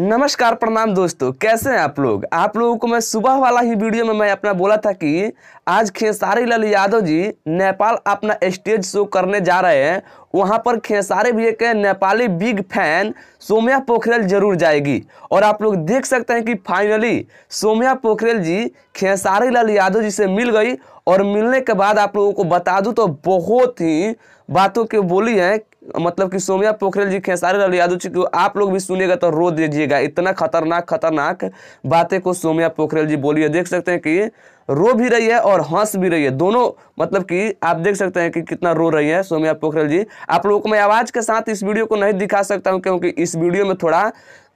नमस्कार प्रणाम दोस्तों कैसे हैं आप लोग आप लोगों को मैं सुबह वाला ही वीडियो में मैं अपना बोला था कि आज खेसारी लाल यादव जी नेपाल अपना स्टेज शो करने जा रहे हैं वहाँ पर खेसारी भी एक नेपाली बिग फैन सोम्या पोखरेल जरूर जाएगी और आप लोग देख सकते हैं कि फाइनली सोम्या पोखरेल जी खेसारी लाल यादव जी से मिल गई और मिलने के बाद आप लोगों को बता दूँ तो बहुत ही बातों के बोली हैं मतलब कि सोमया पोखरेल जी खेसारी लाल यादव जी को आप लोग भी सुनेगा तो रो दीजिएगा इतना खतरनाक खतरनाक बातें को सोमया पोखरेल जी बोली है देख सकते हैं कि रो भी रही है और हंस भी रही है दोनों मतलब कि आप देख सकते हैं कि कितना रो रही है सोमया पोखरेल जी आप लोगों को मैं आवाज़ के साथ इस वीडियो को नहीं दिखा सकता हूँ क्योंकि इस वीडियो में थोड़ा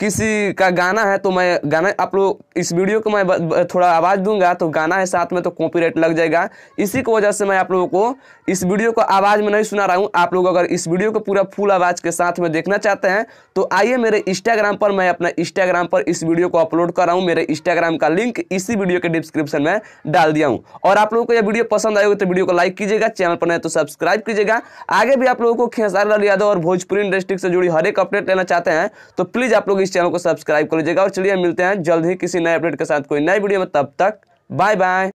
किसी का गाना है तो मैं गाना आप लोग इस वीडियो को मैं थोड़ा आवाज़ दूंगा तो गाना है साथ में तो कॉपीराइट लग जाएगा इसी की वजह से मैं आप लोगों को इस वीडियो को आवाज़ में नहीं सुना रहा हूं आप लोग अगर इस वीडियो को पूरा फुल आवाज़ के साथ में देखना चाहते हैं तो आइए मेरे इंस्टाग्राम पर मैं अपना इंस्टाग्राम पर इस वीडियो को अपलोड कर रहा हूँ मेरे इंस्टाग्राम का लिंक इसी वीडियो के डिस्क्रिप्शन में डाल दिया हूँ और आप लोगों को यह वीडियो पसंद आएगी तो वीडियो को लाइक कीजिएगा चैनल पर नहीं तो सब्सक्राइब कीजिएगा आगे भी आप लोगों को खेसार लाल यादव और भोजपुरी इंडस्ट्री से जुड़ी हर एक अपडेट लेना चाहते हैं तो प्लीज़ आप लोग इस चैनल को सब्सक्राइब कर लीजिएगा और चलिए मिलते हैं जल्द ही किसी नए अपडेट के साथ कोई नई वीडियो में तब तक बाय बाय